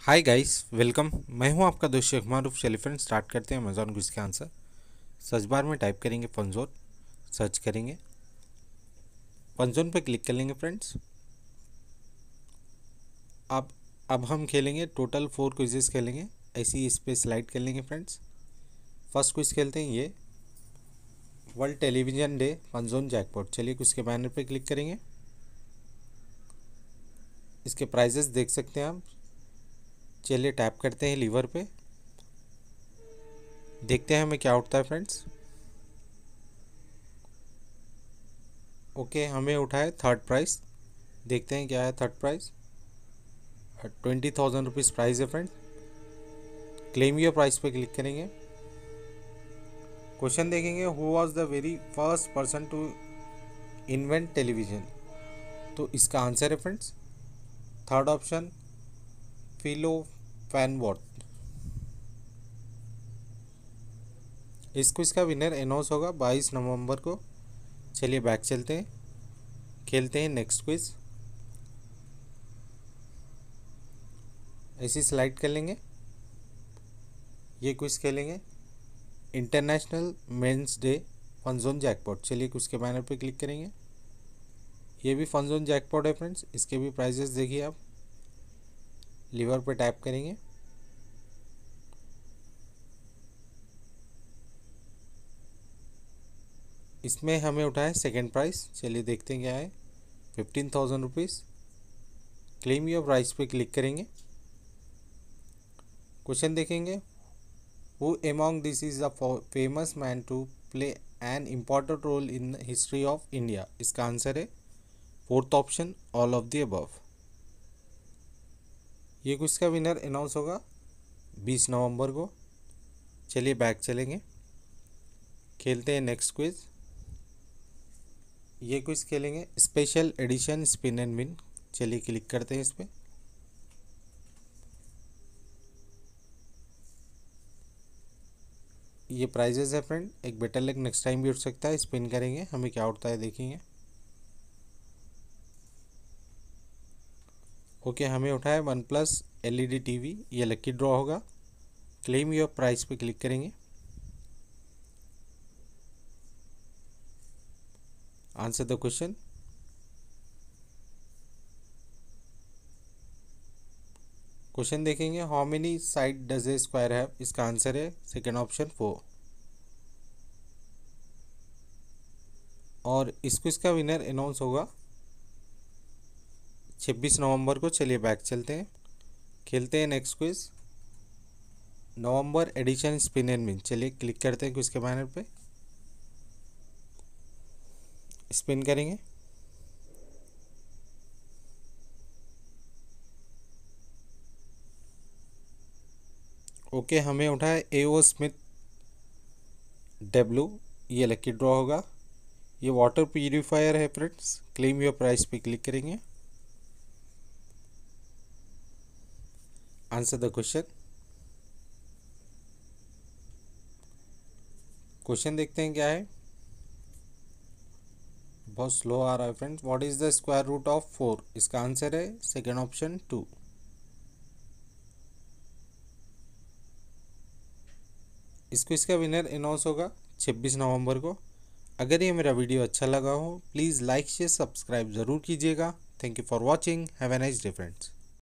hi guys welcome मैं हूं आपका दोस्त शेख मारूफ चलिए फ्रेंड स्टार्ट करते हैं अमेजोन क्विज के आंसर सर्च बार में टाइप करेंगे पंजोन सर्च करेंगे पंजोन पर क्लिक कर लेंगे फ्रेंड्स अब अब हम खेलेंगे टोटल फोर क्विजेस खेलेंगे ऐसी इस पर स्लाइड कर लेंगे फ्रेंड्स फर्स्ट क्विज खेलते हैं ये world television day Funzone jackpot चलिए कुछ के बैनर पर क्लिक करेंगे इसके प्राइजेस देख सकते हैं आप चलिए टैप करते हैं लीवर पे देखते हैं हमें क्या उठता है फ्रेंड्स ओके हमें उठा है थर्ड प्राइस देखते हैं क्या है third price twenty thousand rupees price है फ्रेंड्स क्लेम योर प्राइस पे क्लिक करेंगे क्वेश्चन देखेंगे who was the very first person to invent television तो इसका आंसर है फ्रेंड्स थर्ड ऑप्शन फिलो इस क्विज का विनर अनाउंस होगा 22 नवंबर को चलिए बैक चलते हैं खेलते हैं नेक्स्ट क्विज ऐसी स्लाइड कर लेंगे ये क्विज खेलेंगे international men's day Funzone jackpot चलिए कुछ के बैनर पे क्लिक करेंगे ये भी फनजोन जैकपॉट है फ्रेंड्स इसके भी प्राइजेस देखिए आप लीवर पर टैप करेंगे इसमें हमें उठा है सेकेंड प्राइस चलिए देखते हैं क्या है fifteen thousand rupees claim your price पे क्लिक करेंगे क्वेश्चन देखेंगे who among this is the famous man to play an important role in history of India इसका आंसर है fourth option all of the above ये कुछ का winner announce होगा बीस नवंबर को चलिए बैक चलेंगे खेलते हैं नेक्स्ट क्विज ये क्विज खेलेंगे special edition spin and win चलिए क्लिक करते हैं इस पर ये प्राइजेज है फ्रेंड एक बेटर लग नेक्स्ट टाइम भी उठ सकता है स्पिन करेंगे हमें क्या उठता है देखेंगे ओके okay, हमें उठाए OnePlus L E T ये लकी ड्रॉ होगा क्लेम योर प्राइस पे क्लिक करेंगे आंसर द क्वेश्चन क्वेश्चन देखेंगे how many side does a square have इसका आंसर है सेकेंड ऑप्शन फोर और इसको इसका विनर अनाउंस होगा छब्बीस नवंबर को चलिए बैक चलते हैं खेलते हैं next quiz November edition spin and win चलिए क्लिक करते हैं क्विज के बैनर पे स्पिन करेंगे ओके हमें उठा है ए ओ स्मिथ डब्ल्यू ये लकी ड्रॉ होगा ये वाटर प्यूरिफायर है फ्रेंड्स क्लेम योर प्राइस पे क्लिक करेंगे answer the question क्वेश्चन देखते हैं क्या है बहुत स्लो आ रहा है friends what is the square root of four इसका आंसर है सेकेंड ऑप्शन टू इसको इसका विनर अनाउंस होगा छब्बीस नवंबर को अगर ये मेरा वीडियो अच्छा लगा हो प्लीज़ लाइक शेयर सब्सक्राइब ज़रूर कीजिएगा thank you for watching have a nice डिफरेंट्स